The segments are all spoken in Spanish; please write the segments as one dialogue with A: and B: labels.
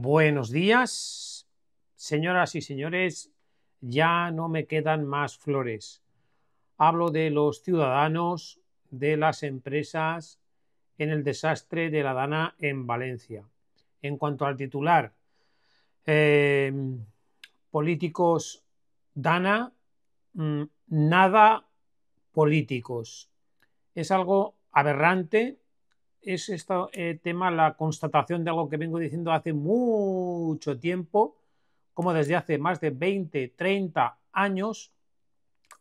A: Buenos días, señoras y señores, ya no me quedan más flores. Hablo de los ciudadanos, de las empresas, en el desastre de la Dana en Valencia. En cuanto al titular, eh, políticos Dana, mm, nada políticos. Es algo aberrante es este tema la constatación de algo que vengo diciendo hace mucho tiempo, como desde hace más de 20, 30 años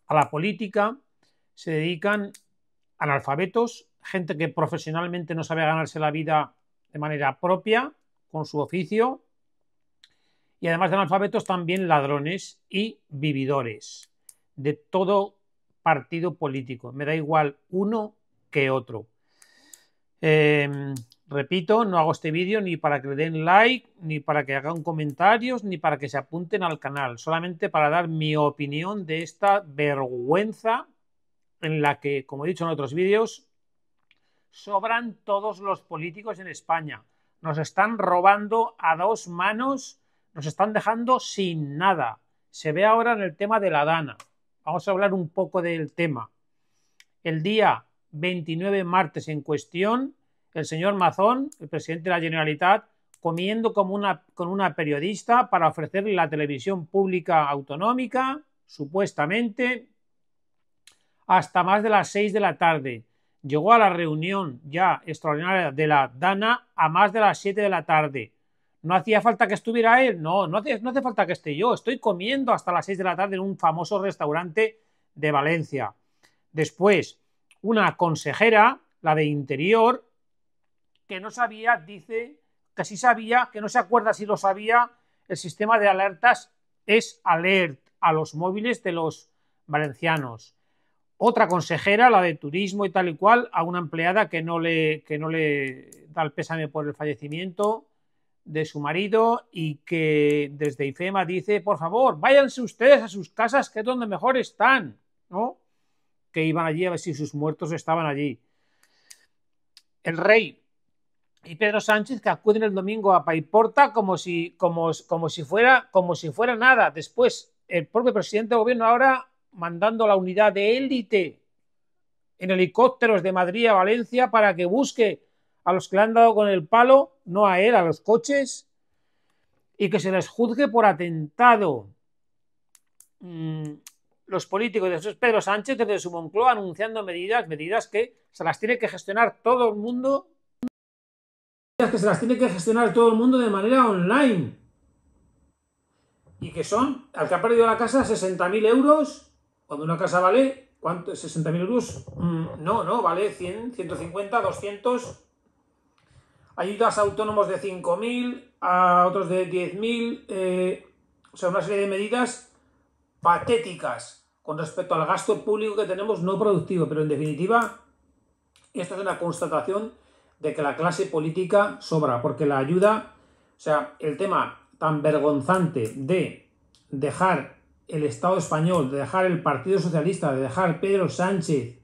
A: a la política se dedican analfabetos, gente que profesionalmente no sabe ganarse la vida de manera propia, con su oficio, y además de analfabetos también ladrones y vividores de todo partido político. Me da igual uno que otro. Em, repito, no hago este vídeo ni para que le den like, ni para que hagan comentarios, ni para que se apunten al canal, solamente para dar mi opinión de esta vergüenza en la que, como he dicho en otros vídeos, sobran todos los políticos en España. Nos están robando a dos manos, nos están dejando sin nada. Se ve ahora en el tema de la Dana. Vamos a hablar un poco del tema. El día 29 martes en cuestión, el señor Mazón, el presidente de la Generalitat, comiendo con una, con una periodista para ofrecerle la televisión pública autonómica, supuestamente, hasta más de las 6 de la tarde. Llegó a la reunión ya extraordinaria de la DANA a más de las 7 de la tarde. ¿No hacía falta que estuviera él? No, no hace, no hace falta que esté yo. Estoy comiendo hasta las 6 de la tarde en un famoso restaurante de Valencia. Después, una consejera, la de Interior, que no sabía, dice, que sí sabía, que no se acuerda si lo sabía, el sistema de alertas es alert a los móviles de los valencianos. Otra consejera, la de turismo y tal y cual, a una empleada que no le, que no le da el pésame por el fallecimiento de su marido y que desde IFEMA dice, por favor, váyanse ustedes a sus casas, que es donde mejor están, ¿no? que iban allí a ver si sus muertos estaban allí. El rey y Pedro Sánchez que acuden el domingo a Paiporta como si, como, como si, fuera, como si fuera nada. Después, el propio presidente del gobierno ahora mandando la unidad de élite en helicópteros de Madrid a Valencia para que busque a los que le han dado con el palo, no a él, a los coches, y que se les juzgue por atentado. Mm, los políticos, de Pedro Sánchez desde su Moncloa anunciando medidas, medidas que se las tiene que gestionar todo el mundo. que se las tiene que gestionar todo el mundo de manera online. Y que son, al que ha perdido la casa, 60.000 euros, cuando una casa vale, ¿cuánto? ¿60.000 euros? Mm, no, no, vale 100, 150, 200. Ayudas a autónomos de 5.000, a otros de 10.000, eh, o sea, una serie de medidas patéticas con respecto al gasto público que tenemos no productivo, pero en definitiva, ...esta es una constatación de que la clase política sobra, porque la ayuda, o sea, el tema tan vergonzante de dejar el Estado español, de dejar el Partido Socialista, de dejar Pedro Sánchez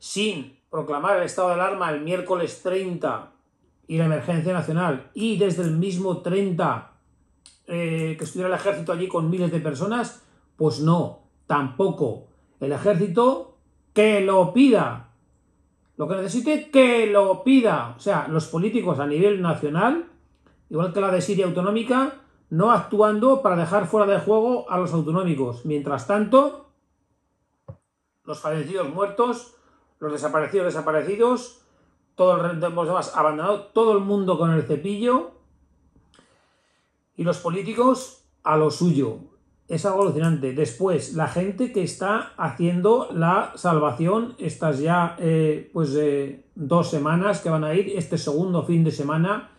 A: sin proclamar el estado de alarma el miércoles 30 y la emergencia nacional y desde el mismo 30 eh, que estuviera el ejército allí con miles de personas, pues no, tampoco. El ejército que lo pida. Lo que necesite, que lo pida. O sea, los políticos a nivel nacional, igual que la de Siria autonómica, no actuando para dejar fuera de juego a los autonómicos. Mientras tanto, los fallecidos muertos, los desaparecidos desaparecidos, todo el demás abandonado, todo el mundo con el cepillo y los políticos a lo suyo es algo alucinante. Después, la gente que está haciendo la salvación, estas ya eh, pues eh, dos semanas que van a ir, este segundo fin de semana,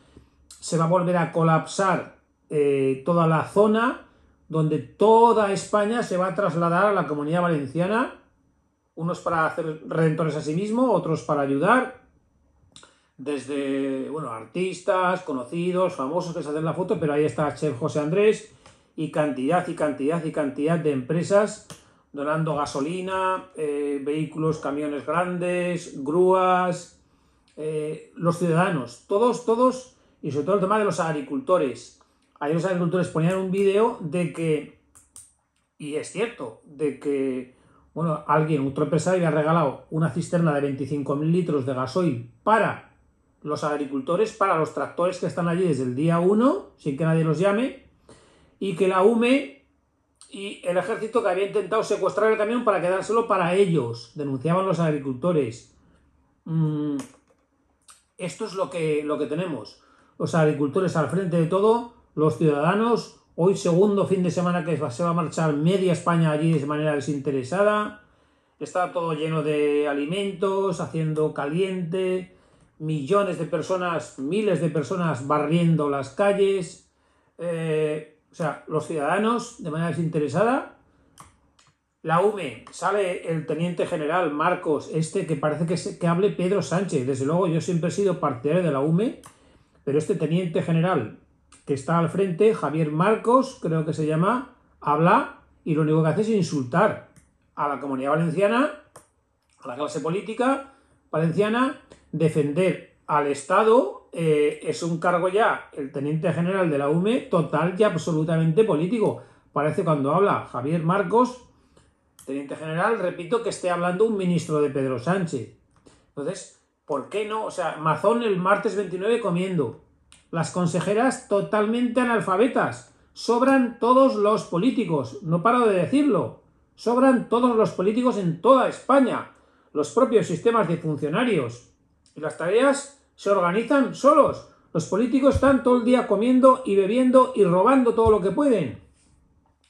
A: se va a volver a colapsar eh, toda la zona donde toda España se va a trasladar a la comunidad valenciana, unos para hacer redentores a sí mismo, otros para ayudar, desde bueno, artistas, conocidos, famosos que se hacen la foto, pero ahí está Chef José Andrés, y cantidad y cantidad y cantidad de empresas donando gasolina, eh, vehículos, camiones grandes, grúas, eh, los ciudadanos, todos, todos, y sobre todo el tema de los agricultores. hay los agricultores ponían un vídeo de que, y es cierto, de que, bueno, alguien, otro empresario, había regalado una cisterna de 25.000 litros de gasoil para los agricultores, para los tractores que están allí desde el día 1, sin que nadie los llame, y que la UME y el ejército que había intentado secuestrar el camión para quedárselo para ellos, denunciaban los agricultores. Mm, esto es lo que, lo que tenemos. Los agricultores al frente de todo, los ciudadanos, hoy segundo fin de semana que se va a marchar media España allí de manera desinteresada, está todo lleno de alimentos, haciendo caliente, millones de personas, miles de personas barriendo las calles. Eh, o sea, los ciudadanos de manera desinteresada. La UME, sale el teniente general Marcos, este que parece que, que hable Pedro Sánchez. Desde luego, yo siempre he sido partidario de la UME, pero este teniente general que está al frente, Javier Marcos, creo que se llama, habla y lo único que hace es insultar a la comunidad valenciana, a la clase política valenciana, defender al Estado, eh, es un cargo ya, el teniente general de la UME, total y absolutamente político. Parece cuando habla Javier Marcos, teniente general, repito, que esté hablando un ministro de Pedro Sánchez. Entonces, ¿por qué no? O sea, Mazón el martes 29 comiendo. Las consejeras totalmente analfabetas. Sobran todos los políticos, no paro de decirlo. Sobran todos los políticos en toda España. Los propios sistemas de funcionarios. Y las tareas se organizan solos. Los políticos están todo el día comiendo y bebiendo y robando todo lo que pueden.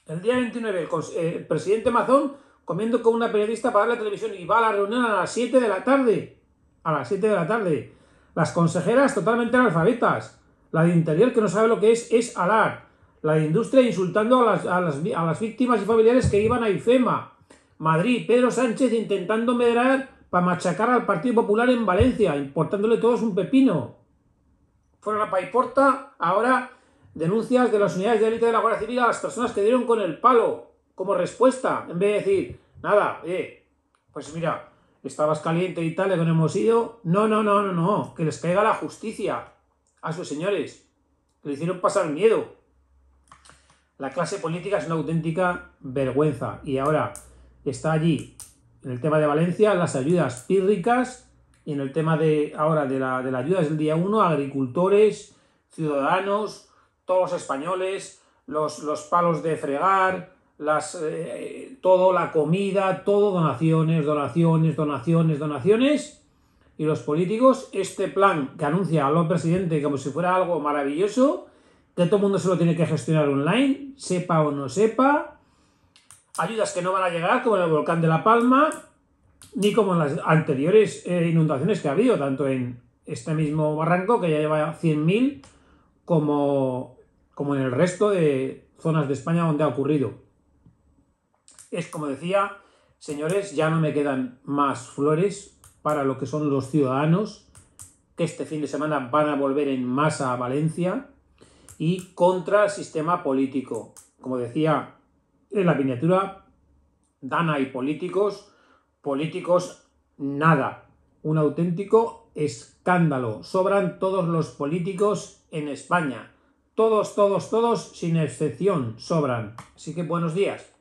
A: El día 29, eh, el, presidente Mazón comiendo con una periodista para la televisión y va a la reunión a las 7 de la tarde. A las 7 de la tarde. Las consejeras totalmente analfabetas. La de interior que no sabe lo que es, es alar. La de industria insultando a las, a las, a las víctimas y familiares que iban a IFEMA. Madrid, Pedro Sánchez intentando medrar para machacar al Partido Popular en Valencia, importándole todos un pepino. Fueron a Paiporta, ahora denuncias de las unidades de élite de la Guardia Civil a las personas que dieron con el palo como respuesta, en vez de decir, nada, pues mira, estabas caliente y tal, que no hemos ido. No, no, no, no, no, que les caiga la justicia a sus señores, que le hicieron pasar miedo. La clase política es una auténtica vergüenza y ahora está allí en el tema de Valencia, las ayudas pírricas, y en el tema de ahora de la, de la ayuda del día 1, agricultores, ciudadanos, todos los españoles, los, los palos de fregar, las, eh, todo, la comida, todo, donaciones, donaciones, donaciones, donaciones. Y los políticos, este plan que anuncia al presidente como si fuera algo maravilloso, que todo el mundo se lo tiene que gestionar online, sepa o no sepa, ayudas que no van a llegar, como en el volcán de La Palma, ni como en las anteriores eh, inundaciones que ha habido, tanto en este mismo barranco, que ya lleva 100.000, como, como en el resto de zonas de España donde ha ocurrido. Es como decía, señores, ya no me quedan más flores para lo que son los ciudadanos, que este fin de semana van a volver en masa a Valencia, y contra el sistema político. Como decía en la miniatura Dana y políticos, políticos nada, un auténtico escándalo. Sobran todos los políticos en España. Todos, todos, todos, sin excepción, sobran. Así que buenos días.